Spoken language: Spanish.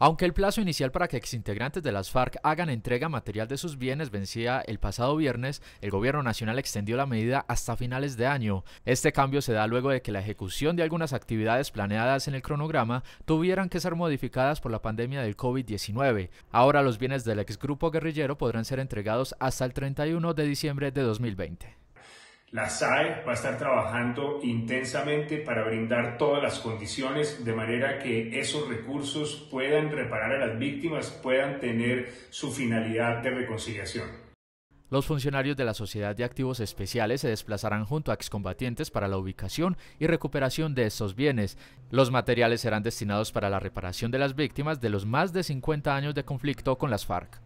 Aunque el plazo inicial para que exintegrantes de las FARC hagan entrega material de sus bienes vencía el pasado viernes, el gobierno nacional extendió la medida hasta finales de año. Este cambio se da luego de que la ejecución de algunas actividades planeadas en el cronograma tuvieran que ser modificadas por la pandemia del COVID-19. Ahora los bienes del exgrupo guerrillero podrán ser entregados hasta el 31 de diciembre de 2020. La SAE va a estar trabajando intensamente para brindar todas las condiciones de manera que esos recursos puedan reparar a las víctimas, puedan tener su finalidad de reconciliación. Los funcionarios de la Sociedad de Activos Especiales se desplazarán junto a excombatientes para la ubicación y recuperación de esos bienes. Los materiales serán destinados para la reparación de las víctimas de los más de 50 años de conflicto con las FARC.